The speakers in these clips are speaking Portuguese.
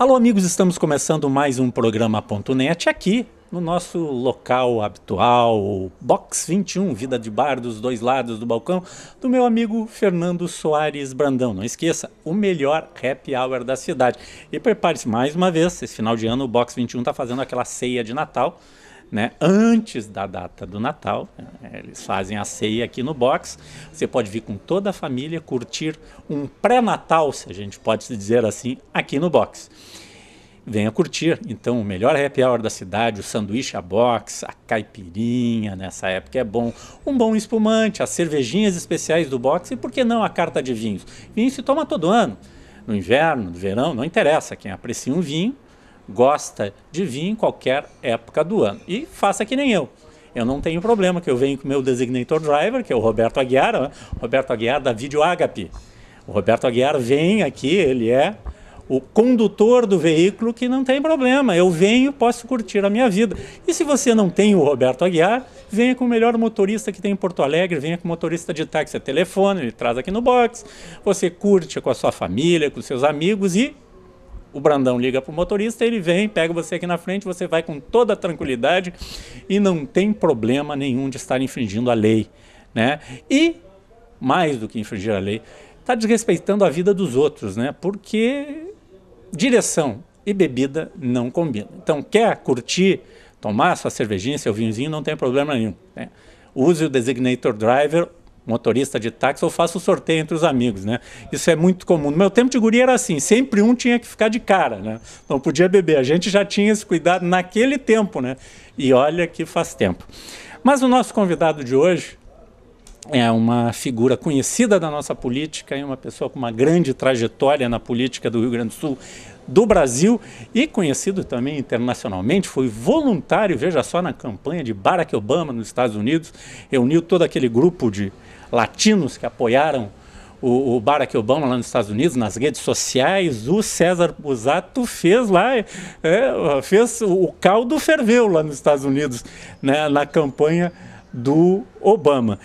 Alô, amigos, estamos começando mais um programa.net aqui no nosso local habitual, Box 21, Vida de Bar dos Dois Lados do Balcão, do meu amigo Fernando Soares Brandão. Não esqueça, o melhor happy hour da cidade. E prepare-se mais uma vez, esse final de ano o Box 21 está fazendo aquela ceia de Natal né, antes da data do Natal. Eh, eles fazem a ceia aqui no box. Você pode vir com toda a família curtir um pré-natal, se a gente pode dizer assim, aqui no box. Venha curtir, então, o melhor happy hour da cidade, o sanduíche a box, a caipirinha, nessa época é bom, um bom espumante, as cervejinhas especiais do box e, por que não, a carta de vinhos? Vinho se toma todo ano, no inverno, no verão, não interessa, quem aprecia um vinho gosta de vir em qualquer época do ano. E faça que nem eu. Eu não tenho problema, que eu venho com o meu designator driver, que é o Roberto Aguiar, né? Roberto Aguiar da Video Agape. O Roberto Aguiar vem aqui, ele é o condutor do veículo que não tem problema. Eu venho, posso curtir a minha vida. E se você não tem o Roberto Aguiar, venha com o melhor motorista que tem em Porto Alegre, venha com o motorista de táxi, é telefone, ele traz aqui no box. Você curte com a sua família, com seus amigos e o Brandão liga para o motorista, ele vem, pega você aqui na frente, você vai com toda tranquilidade e não tem problema nenhum de estar infringindo a lei. Né? E, mais do que infringir a lei, está desrespeitando a vida dos outros, né? porque direção e bebida não combinam. Então, quer curtir, tomar sua cervejinha, seu vinhozinho, não tem problema nenhum. Né? Use o designator driver motorista de táxi, eu faço sorteio entre os amigos, né? Isso é muito comum. No meu tempo de guria era assim, sempre um tinha que ficar de cara, né? Não podia beber. A gente já tinha esse cuidado naquele tempo, né? E olha que faz tempo. Mas o nosso convidado de hoje é uma figura conhecida da nossa política e é uma pessoa com uma grande trajetória na política do Rio Grande do Sul, do Brasil e conhecido também internacionalmente. Foi voluntário, veja só, na campanha de Barack Obama nos Estados Unidos, reuniu todo aquele grupo de latinos que apoiaram o, o Barack Obama lá nos Estados Unidos, nas redes sociais, o César Busato fez lá, é, fez o caldo ferveu lá nos Estados Unidos, né, na campanha do Obama.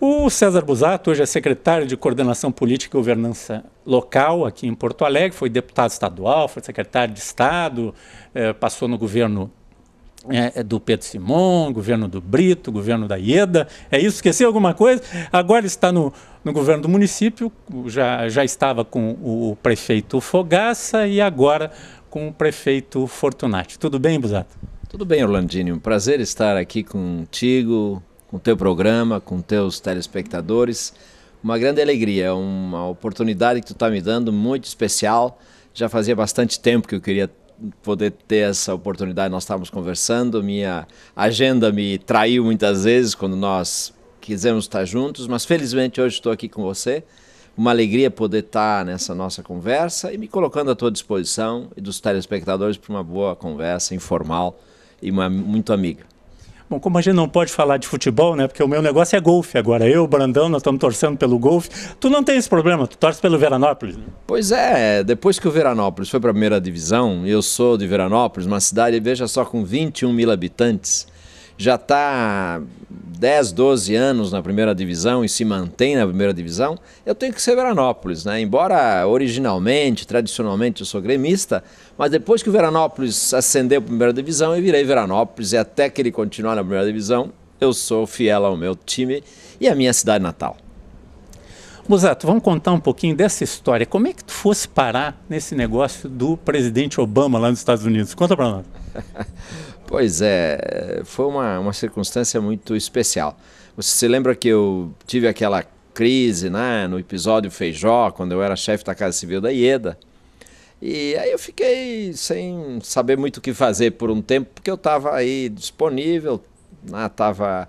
O César Busato hoje é secretário de Coordenação Política e Governança Local aqui em Porto Alegre, foi deputado estadual, foi secretário de Estado, é, passou no governo é, é, do Pedro Simon, governo do Brito, governo da Ieda. É isso? Esqueci alguma coisa? Agora está no, no governo do município, já, já estava com o prefeito Fogaça e agora com o prefeito Fortunati. Tudo bem, Busato? Tudo bem, Orlandini. Um prazer estar aqui contigo, com o teu programa, com teus telespectadores. Uma grande alegria, é uma oportunidade que tu está me dando muito especial. Já fazia bastante tempo que eu queria poder ter essa oportunidade. Nós estávamos conversando, minha agenda me traiu muitas vezes quando nós quisemos estar juntos, mas felizmente hoje estou aqui com você. Uma alegria poder estar nessa nossa conversa e me colocando à tua disposição e dos telespectadores para uma boa conversa informal e uma, muito amiga. Bom, como a gente não pode falar de futebol, né? Porque o meu negócio é golfe agora. Eu, Brandão, nós estamos torcendo pelo golfe. Tu não tem esse problema, tu torce pelo Veranópolis. Né? Pois é, depois que o Veranópolis foi para a primeira divisão, eu sou de Veranópolis, uma cidade, veja só, com 21 mil habitantes já está 10, 12 anos na primeira divisão e se mantém na primeira divisão, eu tenho que ser Veranópolis, né? Embora originalmente, tradicionalmente eu sou gremista, mas depois que o Veranópolis ascendeu para a primeira divisão, eu virei Veranópolis e até que ele continuar na primeira divisão, eu sou fiel ao meu time e à minha cidade natal. Musato, vamos contar um pouquinho dessa história. Como é que tu fosse parar nesse negócio do presidente Obama lá nos Estados Unidos? Conta para nós. Pois é, foi uma, uma circunstância muito especial. Você se lembra que eu tive aquela crise né, no episódio Feijó, quando eu era chefe da Casa Civil da IEDA? E aí eu fiquei sem saber muito o que fazer por um tempo, porque eu estava aí disponível, estava né,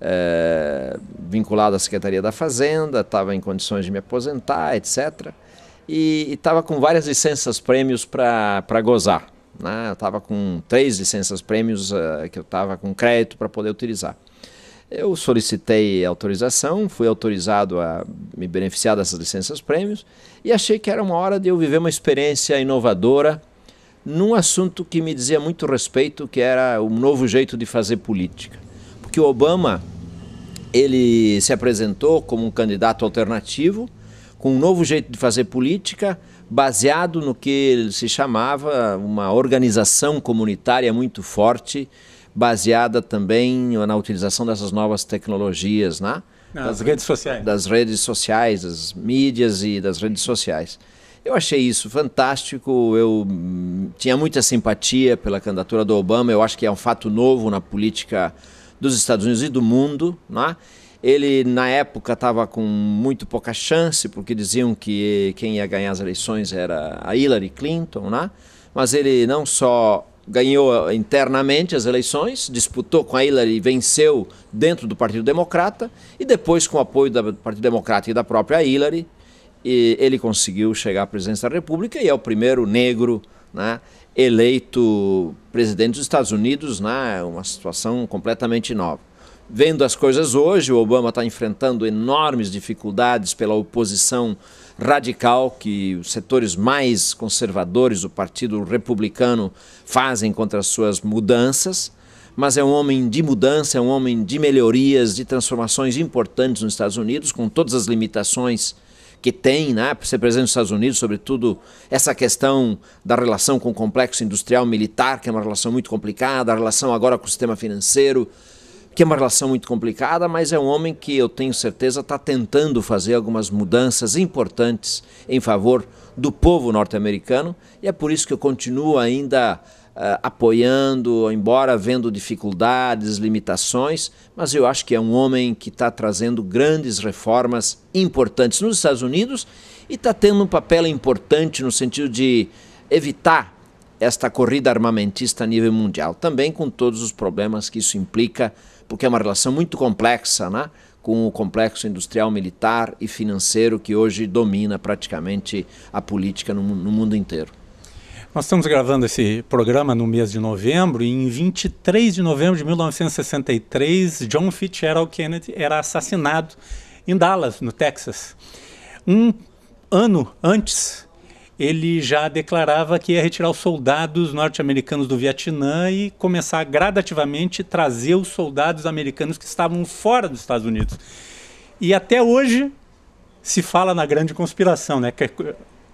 é, eh, vinculado à Secretaria da Fazenda, estava em condições de me aposentar, etc. E estava com várias licenças prêmios para gozar. Né? Eu estava com três licenças prêmios uh, que eu estava com crédito para poder utilizar. Eu solicitei autorização, fui autorizado a me beneficiar dessas licenças prêmios e achei que era uma hora de eu viver uma experiência inovadora num assunto que me dizia muito respeito, que era o novo jeito de fazer política. Porque o Obama, ele se apresentou como um candidato alternativo, com um novo jeito de fazer política, baseado no que se chamava uma organização comunitária muito forte, baseada também na utilização dessas novas tecnologias, né? das redes sociais. Das redes sociais, das mídias e das redes sociais. Eu achei isso fantástico. Eu tinha muita simpatia pela candidatura do Obama. Eu acho que é um fato novo na política dos Estados Unidos e do mundo, né? Ele, na época, estava com muito pouca chance, porque diziam que quem ia ganhar as eleições era a Hillary Clinton, né? mas ele não só ganhou internamente as eleições, disputou com a Hillary e venceu dentro do Partido Democrata, e depois, com o apoio do Partido Democrata e da própria Hillary, ele conseguiu chegar à presidência da República e é o primeiro negro né, eleito presidente dos Estados Unidos, né, é uma situação completamente nova vendo as coisas hoje, o Obama está enfrentando enormes dificuldades pela oposição radical que os setores mais conservadores do Partido Republicano fazem contra as suas mudanças. Mas é um homem de mudança, é um homem de melhorias, de transformações importantes nos Estados Unidos, com todas as limitações que tem, né, para ser presidente dos Estados Unidos, sobretudo essa questão da relação com o complexo industrial militar, que é uma relação muito complicada, a relação agora com o sistema financeiro, que é uma relação muito complicada, mas é um homem que eu tenho certeza está tentando fazer algumas mudanças importantes em favor do povo norte-americano e é por isso que eu continuo ainda uh, apoiando, embora vendo dificuldades, limitações, mas eu acho que é um homem que está trazendo grandes reformas importantes nos Estados Unidos e está tendo um papel importante no sentido de evitar esta corrida armamentista a nível mundial, também com todos os problemas que isso implica porque é uma relação muito complexa, né? com o complexo industrial, militar e financeiro que hoje domina praticamente a política no, no, mundo inteiro. Nós estamos gravando esse programa no mês de novembro e em 23 de novembro de 1963, John Fitzgerald Kennedy era assassinado em Dallas, no Texas. Um ano antes ele já declarava que ia retirar os soldados norte-americanos do Vietnã e começar gradativamente trazer os soldados americanos que estavam fora dos Estados Unidos. E até hoje se fala na grande conspiração, né? Que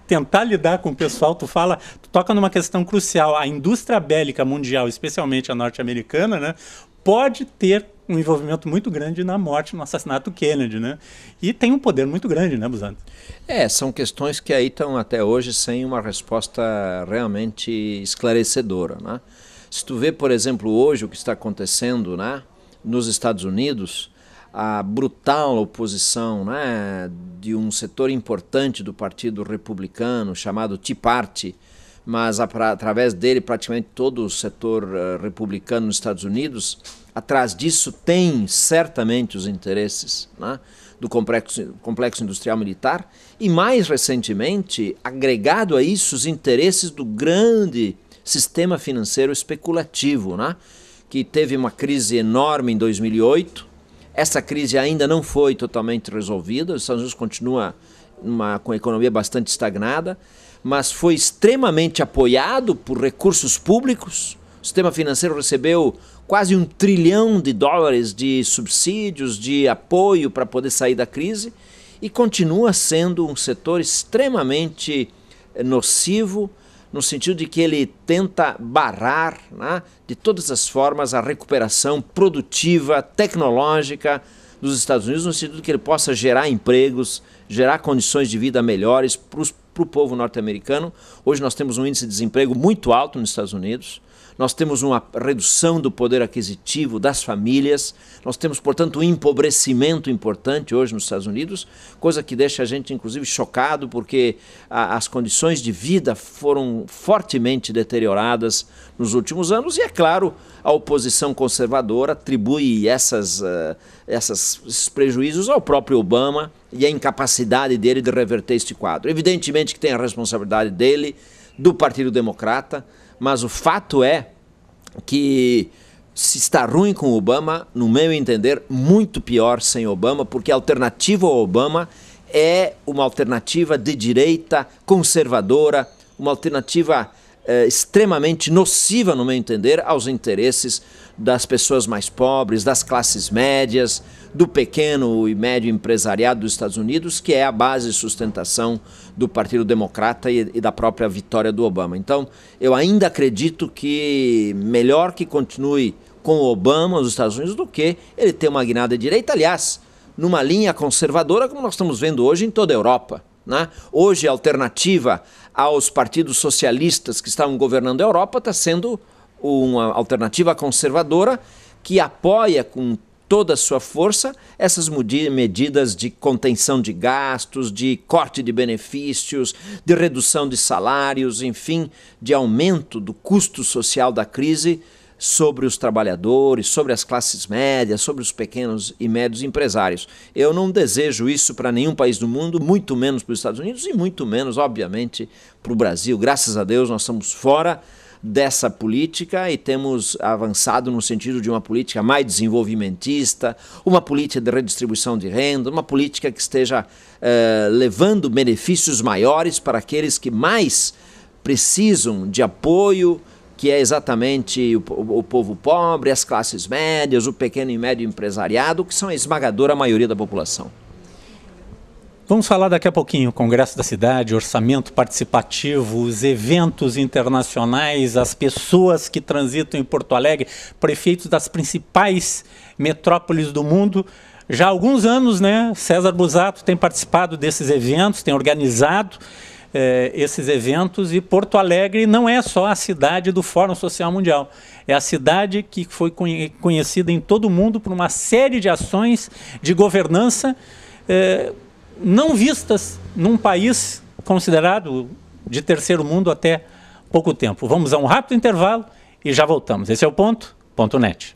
tentar lidar com o pessoal, tu fala, tu toca numa questão crucial. A indústria bélica mundial, especialmente a norte-americana, né, pode ter um envolvimento muito grande na morte, no assassinato do Kennedy, né? E tem um poder muito grande, né, Busante? É, são questões que aí estão até hoje sem uma resposta realmente esclarecedora, né? Se tu vê, por exemplo, hoje o que está acontecendo, né, nos Estados Unidos, a brutal oposição, né, de um setor importante do Partido Republicano chamado Tea Party, mas através dele praticamente todo o setor eh, republicano nos Estados Unidos Atrás disso tem certamente os interesses né, do complexo, complexo industrial militar e, mais recentemente, agregado a isso, os interesses do grande sistema financeiro especulativo, né, que teve uma crise enorme em 2008. Essa crise ainda não foi totalmente resolvida, os Estados Unidos continua uma, com a economia bastante estagnada, mas foi extremamente apoiado por recursos públicos. O sistema financeiro recebeu quase um trilhão de dólares de subsídios, de apoio para poder sair da crise, e continua sendo um setor extremamente eh, nocivo, no sentido de que ele tenta barrar né, de todas as formas a recuperação produtiva, tecnológica dos Estados Unidos, no sentido de que ele possa gerar empregos, gerar condições de vida melhores para o povo norte-americano. Hoje nós temos um índice de desemprego muito alto nos Estados Unidos nós temos uma redução do poder aquisitivo das famílias, nós temos, portanto, um empobrecimento importante hoje nos Estados Unidos, coisa que deixa a gente, inclusive, chocado, porque a, as condições de vida foram fortemente deterioradas nos últimos anos, e é claro, a oposição conservadora atribui essas, uh, essas, esses prejuízos ao próprio Obama e à incapacidade dele de reverter este quadro. Evidentemente que tem a responsabilidade dele, do Partido Democrata, mas o fato é que se está ruim com Obama, no meu entender, muito pior sem Obama, porque a alternativa ao Obama é uma alternativa de direita conservadora, uma alternativa eh, extremamente nociva, no meu entender, aos interesses das pessoas mais pobres, das classes médias, do pequeno e médio empresariado dos Estados Unidos, que é a base de sustentação do Partido Democrata e, e da própria vitória do Obama. Então, eu ainda acredito que melhor que continue com o Obama nos Estados Unidos do que ele ter uma guinada direita, aliás, numa linha conservadora como nós estamos vendo hoje em toda a Europa. Né? Hoje, a alternativa aos partidos socialistas que estavam governando a Europa está sendo uma alternativa conservadora que apoia com toda a sua força essas medidas de contenção de gastos, de corte de benefícios, de redução de salários, enfim, de aumento do custo social da crise sobre os trabalhadores, sobre as classes médias, sobre os pequenos e médios empresários. Eu não desejo isso para nenhum país do mundo, muito menos para os Estados Unidos e muito menos, obviamente, para o Brasil. Graças a Deus, nós estamos fora dessa política e temos avançado no sentido de uma política mais desenvolvimentista, uma política de redistribuição de renda, uma política que esteja eh, levando benefícios maiores para aqueles que mais precisam de apoio, que é exatamente o, o, o povo pobre, as classes médias, o pequeno e médio empresariado, que são a esmagadora maioria da população. Vamos falar daqui a pouquinho, Congresso da Cidade, orçamento participativo, os eventos internacionais, as pessoas que transitam em Porto Alegre, prefeitos das principais metrópoles do mundo. Já há alguns anos, né, César Busato tem participado desses eventos, tem organizado eh, esses eventos e Porto Alegre não é só a cidade do Fórum Social Mundial. É a cidade que foi conhecida em todo o mundo por uma série de ações de governança eh, não vistas num país considerado de terceiro mundo até pouco tempo. Vamos a um rápido intervalo e já voltamos. Esse é o ponto, ponto net.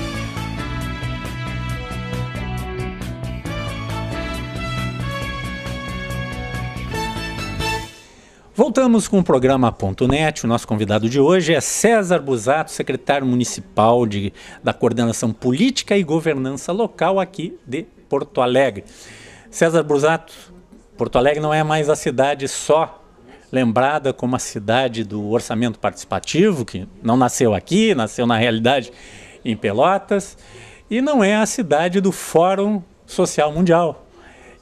Voltamos com o programa Ponto Net. O nosso convidado de hoje é César Busato, secretário municipal de, da Coordenação Política e Governança Local aqui de Porto Alegre. César Busato, Porto Alegre não é mais a cidade só lembrada como a cidade do orçamento participativo, que não nasceu aqui, nasceu na realidade em Pelotas, e não é a cidade do Fórum Social Mundial,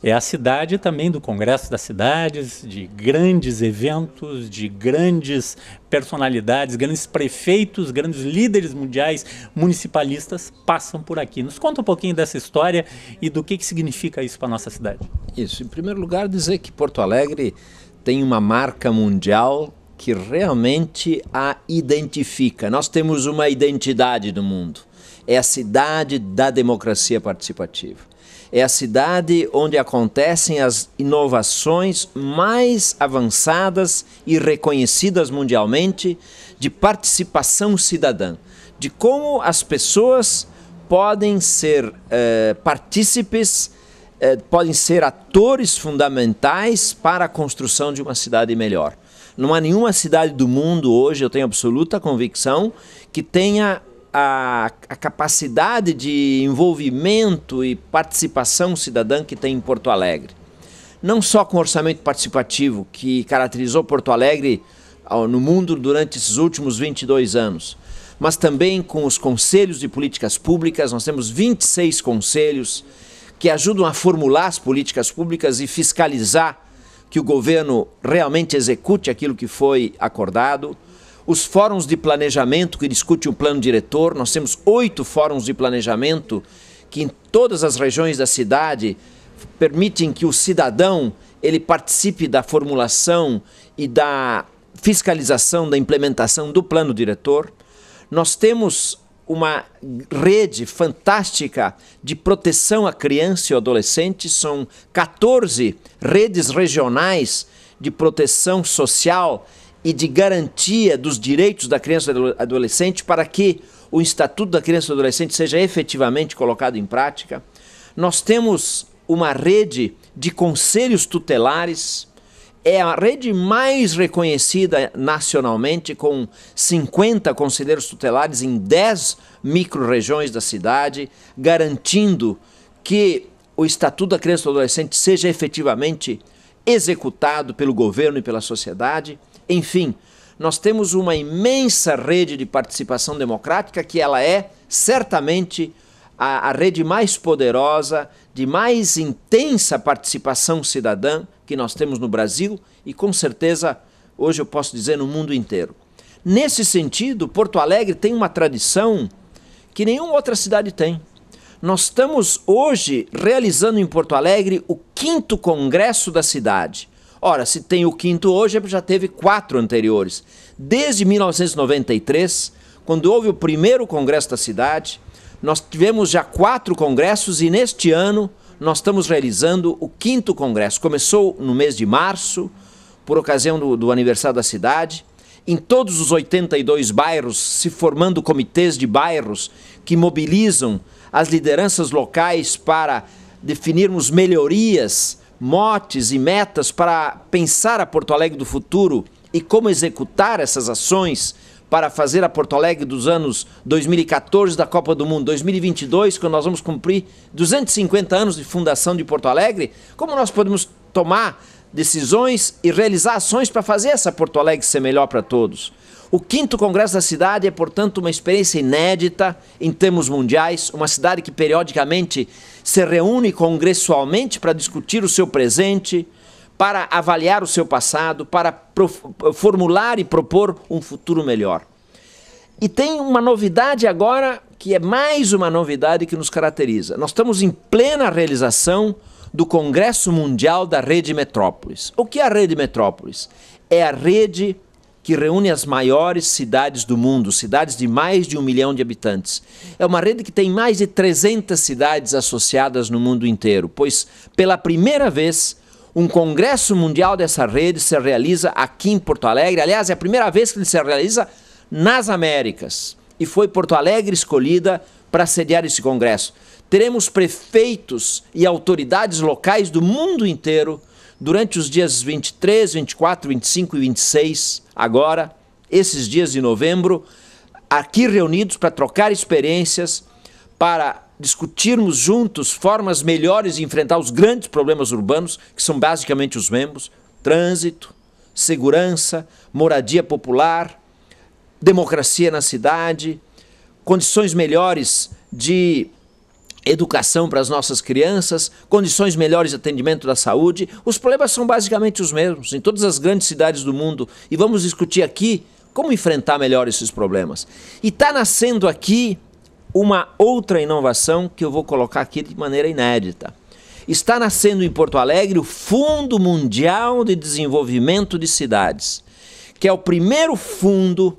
é a cidade também do Congresso das Cidades, de grandes eventos, de grandes personalidades, grandes prefeitos, grandes líderes mundiais, municipalistas passam por aqui. Nos conta um pouquinho dessa história e do que, que significa isso para a nossa cidade. Isso. Em primeiro lugar, dizer que Porto Alegre tem uma marca mundial que realmente a identifica. Nós temos uma identidade do mundo. É a cidade da democracia participativa é a cidade onde acontecem as inovações mais avançadas e reconhecidas mundialmente de participação cidadã, de como as pessoas podem ser eh, partícipes, eh, podem ser atores fundamentais para a construção de uma cidade melhor. Não há nenhuma cidade do mundo hoje, eu tenho absoluta convicção, que tenha a, a, capacidade de envolvimento e participação cidadã que tem em Porto Alegre. Não só com o orçamento participativo que caracterizou Porto Alegre ao, no mundo durante esses últimos 22 anos, mas também com os conselhos de políticas públicas. Nós temos 26 conselhos que ajudam a formular as políticas públicas e fiscalizar que o governo realmente execute aquilo que foi acordado os fóruns de planejamento que discutem o plano diretor. Nós temos oito fóruns de planejamento que em todas as regiões da cidade permitem que o cidadão ele participe da formulação e da fiscalização da implementação do plano diretor. Nós temos uma rede fantástica de proteção à criança e ao adolescente, são 14 redes regionais de proteção social e de garantia dos direitos da criança e do adolescente para que o Estatuto da Criança e do Adolescente seja efetivamente colocado em prática. Nós temos uma rede de conselhos tutelares, é a rede mais reconhecida nacionalmente, com 50 conselheiros tutelares em 10 micro-regiões da cidade, garantindo que o Estatuto da Criança e do Adolescente seja efetivamente executado pelo governo e pela sociedade. Enfim, nós temos uma imensa rede de participação democrática que ela é certamente a, a rede mais poderosa, de mais intensa participação cidadã que nós temos no Brasil e com certeza hoje eu posso dizer no mundo inteiro. Nesse sentido, Porto Alegre tem uma tradição que nenhuma outra cidade tem. Nós estamos hoje realizando em Porto Alegre o quinto congresso da cidade. Ora, se tem o quinto hoje, é já teve quatro anteriores. Desde 1993, quando houve o primeiro congresso da cidade, nós tivemos já quatro congressos e neste ano nós estamos realizando o quinto congresso. Começou no mês de março, por ocasião do, do aniversário da cidade, em todos os 82 bairros, se formando comitês de bairros que mobilizam as lideranças locais para definirmos melhorias motes e metas para pensar a Porto Alegre do futuro e como executar essas ações para fazer a Porto Alegre dos anos 2014 da Copa do Mundo, 2022, quando nós vamos cumprir 250 anos de fundação de Porto Alegre, como nós podemos tomar decisões e realizar ações para fazer essa Porto Alegre ser melhor para todos? O quinto congresso da cidade é, portanto, uma experiência inédita em termos mundiais, uma cidade que periodicamente se reúne congressualmente para discutir o seu presente, para avaliar o seu passado, para formular e propor um futuro melhor. E tem uma novidade agora, que é mais uma novidade que nos caracteriza. Nós estamos em plena realização do Congresso Mundial da Rede Metrópolis. O que é a Rede Metrópolis? É a rede que reúne as maiores cidades do mundo, cidades de mais de um milhão de habitantes. É uma rede que tem mais de 300 cidades associadas no mundo inteiro, pois pela primeira vez um congresso mundial dessa rede se realiza aqui em Porto Alegre. Aliás, é a primeira vez que ele se realiza nas Américas. E foi Porto Alegre escolhida para sediar esse congresso. Teremos prefeitos e autoridades locais do mundo inteiro durante os dias 23, 24, 25 e 26, agora, esses dias de novembro, aqui reunidos para trocar experiências, para discutirmos juntos formas melhores de enfrentar os grandes problemas urbanos, que são basicamente os mesmos: trânsito, segurança, moradia popular, democracia na cidade, condições melhores de educação para as nossas crianças, condições melhores de atendimento da saúde, os problemas são basicamente os mesmos em todas as grandes cidades do mundo e vamos discutir aqui como enfrentar melhor esses problemas. E está nascendo aqui uma outra inovação que eu vou colocar aqui de maneira inédita. Está nascendo em Porto Alegre o Fundo Mundial de Desenvolvimento de Cidades, que é o primeiro fundo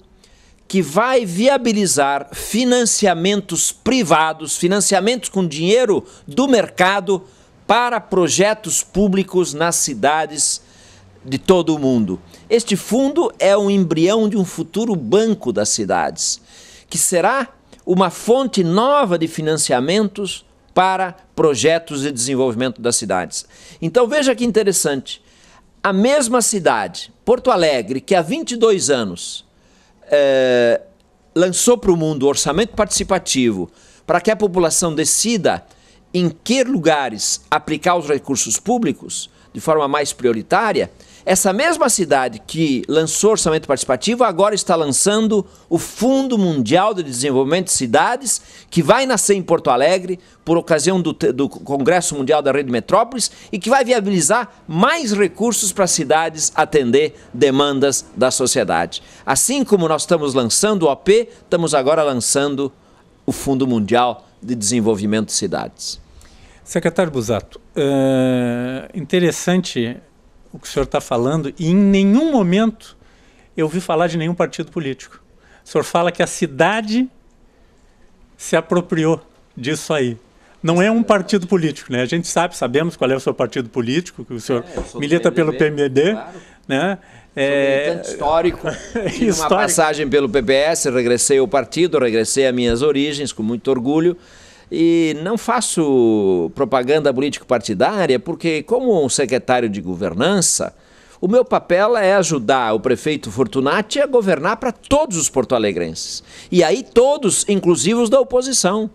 que vai viabilizar financiamentos privados, financiamentos com dinheiro do mercado para projetos públicos nas cidades de todo o mundo. Este fundo é um embrião de um futuro banco das cidades, que será uma fonte nova de financiamentos para projetos de desenvolvimento das cidades. Então veja que interessante. A mesma cidade, Porto Alegre, que há 22 anos é, lançou para o mundo o orçamento participativo para que a população decida em que lugares aplicar os recursos públicos de forma mais prioritária, essa mesma cidade que lançou orçamento participativo agora está lançando o Fundo Mundial de Desenvolvimento de Cidades, que vai nascer em Porto Alegre por ocasião do, do Congresso Mundial da Rede Metrópolis e que vai viabilizar mais recursos para as cidades atender demandas da sociedade. Assim como nós estamos lançando o OP, estamos agora lançando o Fundo Mundial de Desenvolvimento de Cidades. Secretário Busato, eh, interessante o que o senhor está falando e em nenhum momento eu vi falar de nenhum partido político. O senhor fala que a cidade se apropriou disso aí. Não é um partido político, né? A gente sabe, sabemos qual é o seu partido político, que o senhor é, milita PMDB, pelo PMDB, claro. né? É... histórico. Tive uma passagem pelo PPS, regressei ao partido, regressei às minhas origens com muito orgulho. E não faço propaganda político-partidária, porque, como um secretário de governança, o meu papel é ajudar o prefeito Fortunati a governar para todos os porto-alegrenses. E aí, todos, inclusive os da oposição.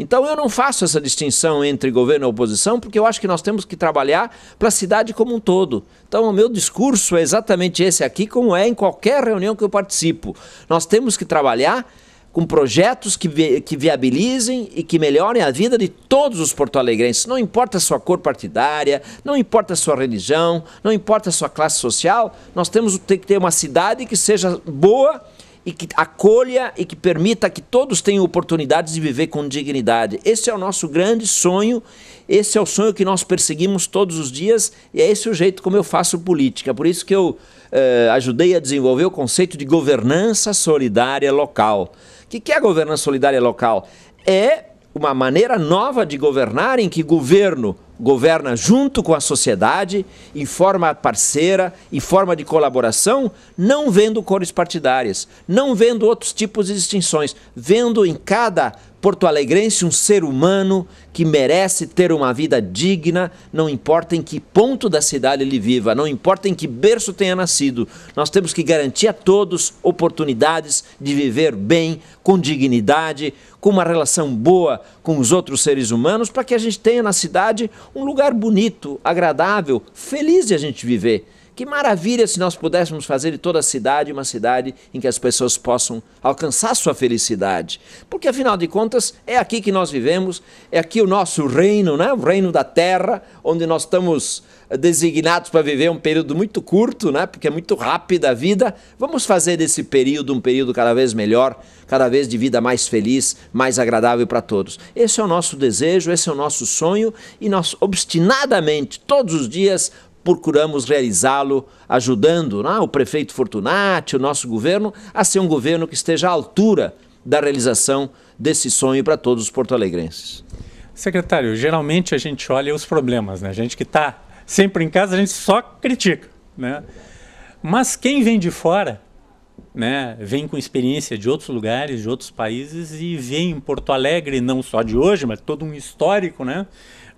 Então eu não faço essa distinção entre governo e oposição, porque eu acho que nós temos que trabalhar para a cidade como um todo. Então o meu discurso é exatamente esse aqui, como é em qualquer reunião que eu participo. Nós temos que trabalhar com projetos que, vi, que viabilizem e que melhorem a vida de todos os porto-alegrenses. Não importa a sua cor partidária, não importa a sua religião, não importa a sua classe social, nós temos que ter uma cidade que seja boa e que acolha e que permita que todos tenham oportunidades de viver com dignidade. Esse é o nosso grande sonho, esse é o sonho que nós perseguimos todos os dias e é esse o jeito como eu faço política. Por isso que eu eh, ajudei a desenvolver o conceito de governança solidária local. O que, é a governança solidária local? É uma maneira nova de governar em que governo governa junto com a sociedade, em forma parceira, em forma de colaboração, não vendo cores partidárias, não vendo outros tipos de distinções, vendo em cada porto-alegrense, um ser humano que merece ter uma vida digna, não importa em que ponto da cidade ele viva, não importa em que berço tenha nascido, nós temos que garantir a todos oportunidades de viver bem, com dignidade, com uma relação boa com os outros seres humanos, para que a gente tenha na cidade um lugar bonito, agradável, feliz de a gente viver. Que maravilha se nós pudéssemos fazer de toda a cidade uma cidade em que as pessoas possam alcançar sua felicidade. Porque afinal de contas, é aqui que nós vivemos, é aqui o nosso reino, né? o reino da terra, onde nós estamos eh, designados para viver um período muito curto, né? porque é muito rápida a vida. Vamos fazer desse período um período cada vez melhor, cada vez de vida mais feliz, mais agradável para todos. Esse é o nosso desejo, esse é o nosso sonho e nós obstinadamente, todos os dias, procuramos realizá-lo ajudando é? o prefeito Fortunati, o nosso governo, a ser um governo que esteja à altura da realização desse sonho para todos os porto-alegrenses. Secretário, geralmente a gente olha os problemas, né? A gente que está sempre em casa, a gente só critica, né? Mas quem vem de fora, né, vem com experiência de outros lugares, de outros países e vem em Porto Alegre, não só de hoje, mas todo um histórico, né?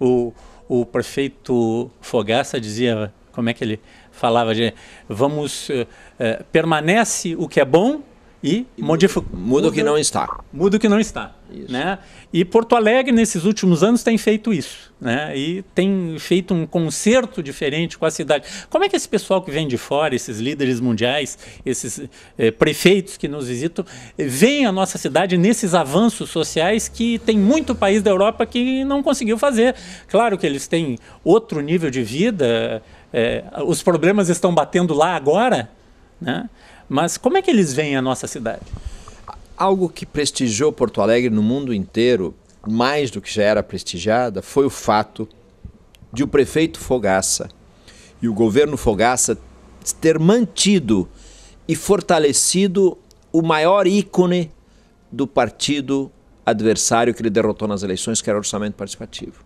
O, o prefeito Fogaça dizia, como é que ele falava, de, vamos, eh, eh, permanece o que é bom e, e modifica. Muda, o que não está. Muda o que não está. Isso. Né? E Porto Alegre, nesses últimos anos, tem feito isso. Né? E tem feito um concerto diferente com a cidade. Como é que esse pessoal que vem de fora, esses líderes mundiais, esses eh, prefeitos que nos visitam, veem a nossa cidade nesses avanços sociais que tem muito país da Europa que não conseguiu fazer? Claro que eles têm outro nível de vida, eh, os problemas estão batendo lá agora, né? Mas como é que eles veem a nossa cidade? Algo que prestigiou Porto Alegre no mundo inteiro, mais do que já era prestigiada, foi o fato de o prefeito Fogaça e o governo Fogaça ter mantido e fortalecido o maior ícone do partido adversário que ele derrotou nas eleições, que era o orçamento participativo.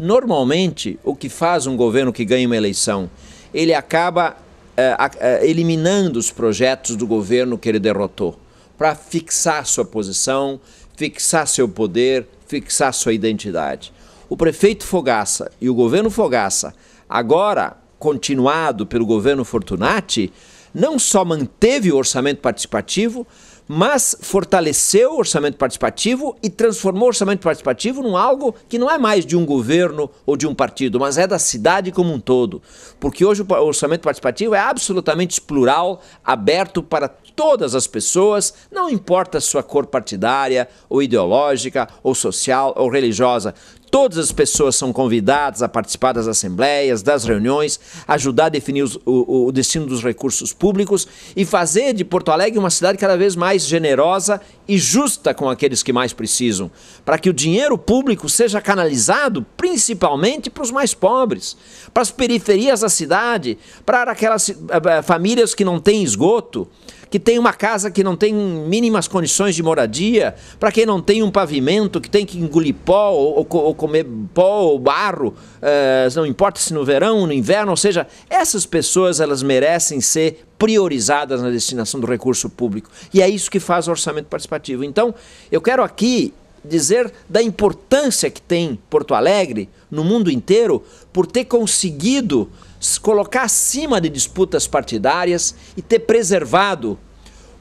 Normalmente, o que faz um governo que ganha uma eleição, ele acaba é, é, eliminando os projetos do governo que ele derrotou, para fixar sua posição, fixar seu poder, fixar sua identidade. O prefeito Fogaça e o governo Fogaça, agora continuado pelo governo Fortunati, não só manteve o orçamento participativo, mas fortaleceu o orçamento participativo e transformou o orçamento participativo num algo que não é mais de um governo ou de um partido, mas é da cidade como um todo. Porque hoje o orçamento participativo é absolutamente plural, aberto para todas as pessoas, não importa a sua cor partidária, ou ideológica, ou social, ou religiosa. Todas as pessoas são convidadas a participar das assembleias, das reuniões, ajudar a definir os, o, o destino dos recursos públicos e fazer de Porto Alegre uma cidade cada vez mais generosa e justa com aqueles que mais precisam, para que o dinheiro público seja canalizado principalmente para os mais pobres, para as periferias da cidade, para aquelas eh, eh, famílias que não têm esgoto, que tem uma casa que não tem mínimas condições de moradia, para quem não tem um pavimento, que tem que engolir pó ou, ou comer pó ou barro, uh, não importa se no verão, no inverno, ou seja, essas pessoas elas merecem ser priorizadas na destinação do recurso público. E é isso que faz o orçamento participativo. Então, eu quero aqui dizer da importância que tem Porto Alegre no mundo inteiro por ter conseguido se colocar acima de disputas partidárias e ter preservado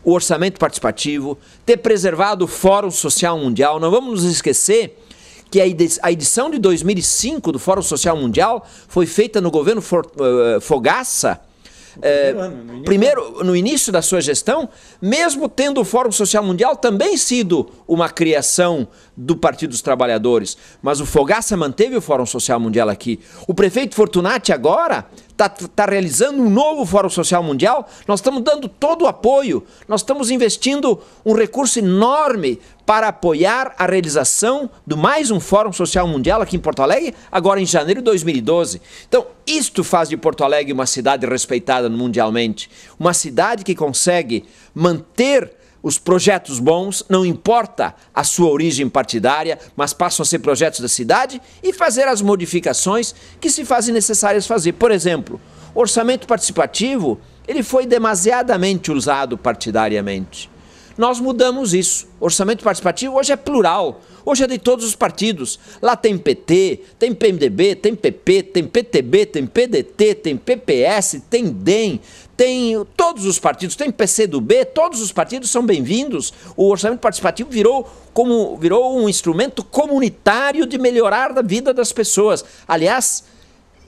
o orçamento participativo, ter preservado o Fórum Social Mundial. Não vamos nos esquecer que a edição de 2005 do Fórum Social Mundial foi feita no governo eh, Fogaça é, ano, no primeiro, no início da sua gestão, mesmo tendo o Fórum Social Mundial também sido uma criação do Partido dos Trabalhadores, mas o Fogaça manteve o Fórum Social Mundial aqui. O prefeito Fortunati agora está tá realizando um novo Fórum Social Mundial, nós estamos dando todo o apoio, nós estamos investindo um recurso enorme para apoiar a realização do mais um Fórum Social Mundial aqui em Porto Alegre, agora em janeiro de 2012. Então, isto faz de Porto Alegre uma cidade respeitada mundialmente, uma cidade que consegue manter os projetos bons, não importa a sua origem partidária, mas passam a ser projetos da cidade e fazer as modificações que se fazem necessárias fazer. Por exemplo, orçamento participativo, ele foi demasiadamente usado partidariamente. Nós mudamos isso. Orçamento participativo hoje é plural. Hoje é de todos os partidos. Lá tem PT, tem PMDB, tem PP, tem PTB, tem PDT, tem PPS, tem DEM, tem todos os partidos, tem PCdoB, todos os partidos são bem-vindos. O orçamento participativo virou como virou um instrumento comunitário de melhorar a vida das pessoas. Aliás,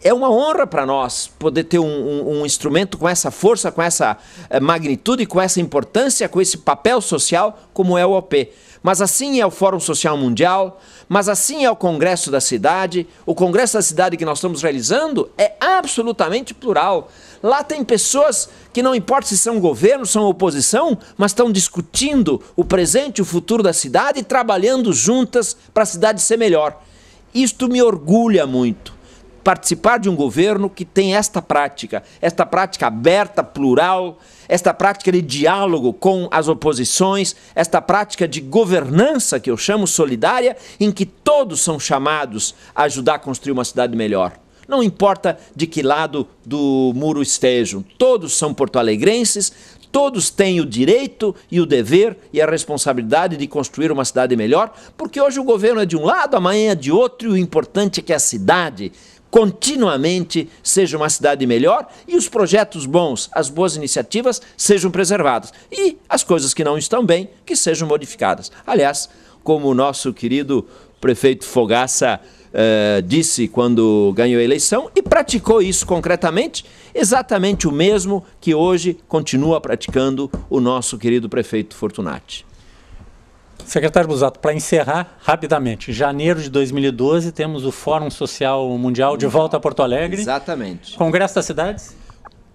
é uma honra para nós poder ter um, um, um, instrumento com essa força, com essa eh, magnitude, com essa importância, com esse papel social, como é o OP. Mas assim é o Fórum Social Mundial, mas assim é o Congresso da Cidade. O Congresso da Cidade que nós estamos realizando é absolutamente plural. Lá tem pessoas que não importa se são governo, são oposição, mas estão discutindo o presente e o futuro da cidade e trabalhando juntas para a cidade ser melhor. Isto me orgulha muito participar de um governo que tem esta prática, esta prática aberta, plural, esta prática de diálogo com as oposições, esta prática de governança que eu chamo solidária, em que todos são chamados a ajudar a construir uma cidade melhor. Não importa de que lado do muro estejam, todos são porto-alegrenses, todos têm o direito e o dever e a responsabilidade de construir uma cidade melhor, porque hoje o governo é de um lado, amanhã é de outro, e o importante é que a cidade continuamente seja uma cidade melhor e os projetos bons, as boas iniciativas sejam preservadas e as coisas que não estão bem que sejam modificadas. Aliás, como o nosso querido prefeito Fogaça eh, disse quando ganhou a eleição e praticou isso concretamente, exatamente o mesmo que hoje continua praticando o nosso querido prefeito Fortunati. Secretário Busato, para encerrar rapidamente, em janeiro de 2012 temos o Fórum Social Mundial de volta a Porto Alegre. Exatamente. Congresso das Cidades?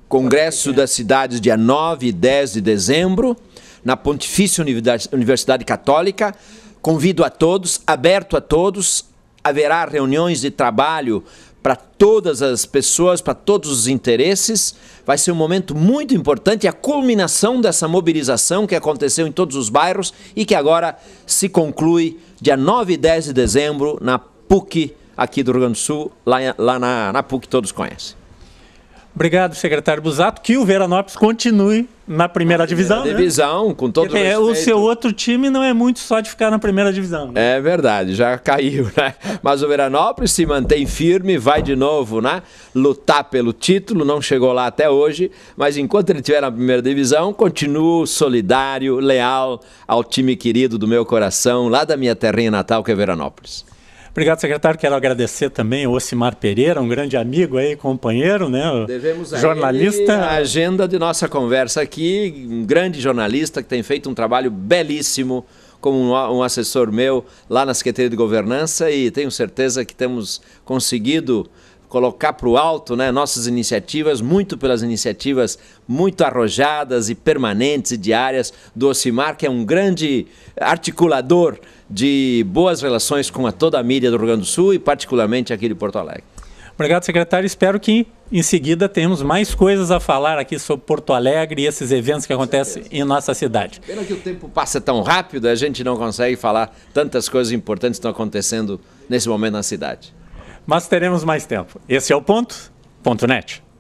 Congresso das Cidades, dia 9 e 10 de dezembro, na Pontifícia Universidade Católica. Convido a todos, aberto a todos. Haverá reuniões de trabalho para todas as pessoas, para todos os interesses. Vai ser um momento muito importante, a culminação dessa mobilização que aconteceu em todos os bairros e que agora se conclui dia 9 e 10 de dezembro na PUC aqui do Rio Grande do Sul, lá, lá na, na PUC todos conhecem. Obrigado, secretário Busato. Que o Veranópolis continue na primeira, na primeira divisão. Né? divisão, né? com todo Porque é, respeito. O seu outro time não é muito só de ficar na primeira divisão. Né? É verdade, já caiu, né? Mas o Veranópolis se mantém firme, vai de novo, né? Lutar pelo título, não chegou lá até hoje, mas enquanto ele estiver na primeira divisão, continuo solidário, leal ao time querido do meu coração, lá da minha terrinha natal, que é Veranópolis. Obrigado, secretário. Quero agradecer também o Ocimar Pereira, um grande amigo aí, companheiro, né? Devemos a jornalista. a agenda de nossa conversa aqui, um grande jornalista que tem feito um trabalho belíssimo como um, assessor meu lá na Secretaria de Governança e tenho certeza que temos conseguido colocar para o alto né, nossas iniciativas, muito pelas iniciativas muito arrojadas e permanentes e diárias do Ocimar, que é um grande articulador de boas relações com a toda a mídia do Rio Grande do Sul e particularmente aqui de Porto Alegre. Obrigado, secretário. Espero que em seguida temos mais coisas a falar aqui sobre Porto Alegre e esses eventos que acontecem em nossa cidade. Pena que o tempo passa tão rápido, a gente não consegue falar tantas coisas importantes que estão acontecendo nesse momento na cidade mas teremos mais tempo. Esse é o ponto. Ponto net.